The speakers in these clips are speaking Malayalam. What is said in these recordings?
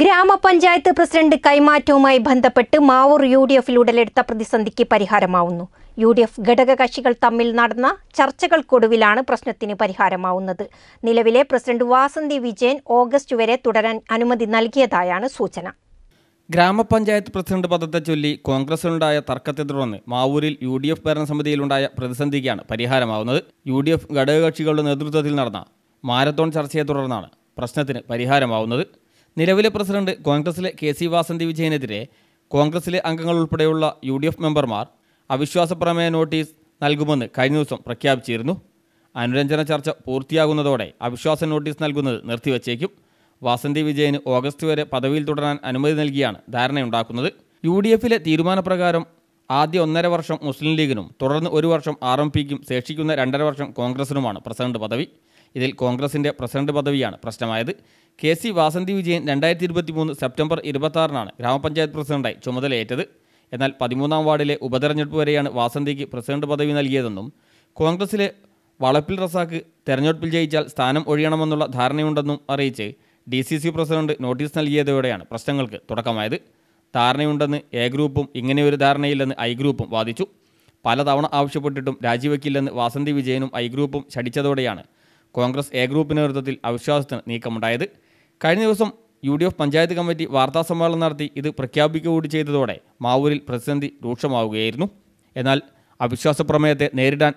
ഗ്രാമപഞ്ചായത്ത് പ്രസിഡന്റ് കൈമാറ്റവുമായി ബന്ധപ്പെട്ട് മാവൂർ യു ഡി പ്രതിസന്ധിക്ക് പരിഹാരമാവുന്നു യു ഡി എഫ് ഘടകകക്ഷികൾ തമ്മിൽ നടന്ന ചർച്ചകൾക്കൊടുവിലാണ് പ്രശ്നത്തിന് പരിഹാരമാവുന്നത് നിലവിലെ പ്രസിഡന്റ് വാസന്തി വിജയൻ ഓഗസ്റ്റ് വരെ തുടരാൻ അനുമതി നൽകിയതായാണ് സൂചന ഗ്രാമപഞ്ചായത്ത് പ്രസിഡന്റ് പദത്തെ ചൊല്ലി കോൺഗ്രസിലുണ്ടായ തർക്കത്തെ തുടർന്ന് മാവൂരിൽ യു ഡി എഫ് ഭരണസമിതിയിലുണ്ടായ പ്രതിസന്ധിക്കാണ് പരിഹാരമാവുന്നത് യു ഡി എഫ് ഘടകകക്ഷികളുടെ നേതൃത്വത്തിൽ നടന്ന മാരത്തോൺ ചർച്ചയെ തുടർന്നാണ് പ്രശ്നത്തിന് പരിഹാരമാവുന്നത് നിലവിലെ പ്രസിഡന്റ് കോൺഗ്രസിലെ കെ സി വാസന്തി വിജയനെതിരെ കോൺഗ്രസിലെ അംഗങ്ങൾ ഉൾപ്പെടെയുള്ള യു ഡി എഫ് മെമ്പർമാർ അവിശ്വാസ പ്രമേയ നോട്ടീസ് നൽകുമെന്ന് കഴിഞ്ഞ ദിവസം പ്രഖ്യാപിച്ചിരുന്നു അനുരഞ്ജന ചർച്ച പൂർത്തിയാകുന്നതോടെ അവിശ്വാസ നോട്ടീസ് നൽകുന്നത് നിർത്തിവച്ചേക്കും വാസന്തി വിജയന് ഓഗസ്റ്റ് വരെ പദവിയിൽ തുടരാൻ അനുമതി നൽകിയാണ് ധാരണയുണ്ടാക്കുന്നത് യു ഡി എഫിലെ തീരുമാനപ്രകാരം ആദ്യ ഒന്നര വർഷം മുസ്ലിം ലീഗിനും തുടർന്ന് ഒരു വർഷം ആർ എം പിക്കും ശേഷിക്കുന്ന രണ്ടര വർഷം കോൺഗ്രസിനുമാണ് പ്രസിഡന്റ് പദവി ഇതിൽ കോൺഗ്രസിൻ്റെ പ്രസിഡന്റ് പദവിയാണ് പ്രശ്നമായത് കെ സി വാസന്തി വിജയൻ രണ്ടായിരത്തി ഇരുപത്തി മൂന്ന് സെപ്റ്റംബർ ഇരുപത്തി ഗ്രാമപഞ്ചായത്ത് പ്രസിഡന്റായി ചുമതലയേറ്റത് എന്നാൽ പതിമൂന്നാം വാർഡിലെ ഉപതെരഞ്ഞെടുപ്പ് വരെയാണ് വാസന്തിക്ക് പ്രസിഡന്റ് പദവി നൽകിയതെന്നും കോൺഗ്രസിലെ വളപ്പിൽ റസാക്ക് തെരഞ്ഞെടുപ്പിൽ ജയിച്ചാൽ സ്ഥാനം ഒഴിയണമെന്നുള്ള ധാരണയുണ്ടെന്നും അറിയിച്ച് D C C president notice നൽകിയതോടെയാണ് പ്രശ്നങ്ങൾക്ക് തുടക്കമായത് ധാരണയുണ്ടെന്ന് എ ഗ്രൂപ്പും ഇങ്ങനെയൊരു ധാരണയില്ലെന്ന് ഐ ഗ്രൂപ്പും വാദിച്ചു പലതവണ ആവശ്യപ്പെട്ടിട്ടും രാജിവെക്കില്ലെന്ന് വാസന്തി വിജയനും ഐ ഗ്രൂപ്പും ശടിച്ചതോടെയാണ് കോൺഗ്രസ് എ ഗ്രൂപ്പ് നേതൃത്വത്തിൽ അവിശ്വാസത്തിന് നീക്കമുണ്ടായത് കഴിഞ്ഞ ദിവസം U D F panchayat committee വാർത്താസമ്മേളനം നടത്തി ഇത് പ്രഖ്യാപിക്കുക കൂടി ചെയ്തതോടെ മാവൂരിൽ പ്രതിസന്ധി രൂക്ഷമാവുകയായിരുന്നു എന്നാൽ അവിശ്വാസ പ്രമേയത്തെ നേരിടാൻ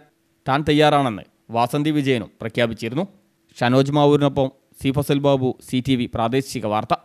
താൻ തയ്യാറാണെന്ന് വാസന്തി വിജയനും പ്രഖ്യാപിച്ചിരുന്നു ഷനോജ് മാവൂരിനൊപ്പം C Fazal Babu C T V പ്രാദേശിക വാർത്ത